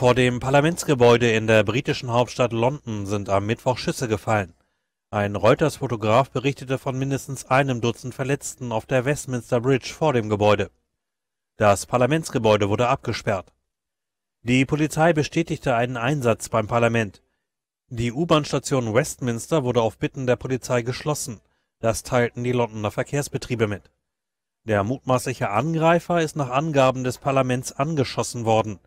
Vor dem Parlamentsgebäude in der britischen Hauptstadt London sind am Mittwoch Schüsse gefallen. Ein Reuters-Fotograf berichtete von mindestens einem Dutzend Verletzten auf der Westminster Bridge vor dem Gebäude. Das Parlamentsgebäude wurde abgesperrt. Die Polizei bestätigte einen Einsatz beim Parlament. Die U-Bahn-Station Westminster wurde auf Bitten der Polizei geschlossen. Das teilten die Londoner Verkehrsbetriebe mit. Der mutmaßliche Angreifer ist nach Angaben des Parlaments angeschossen worden.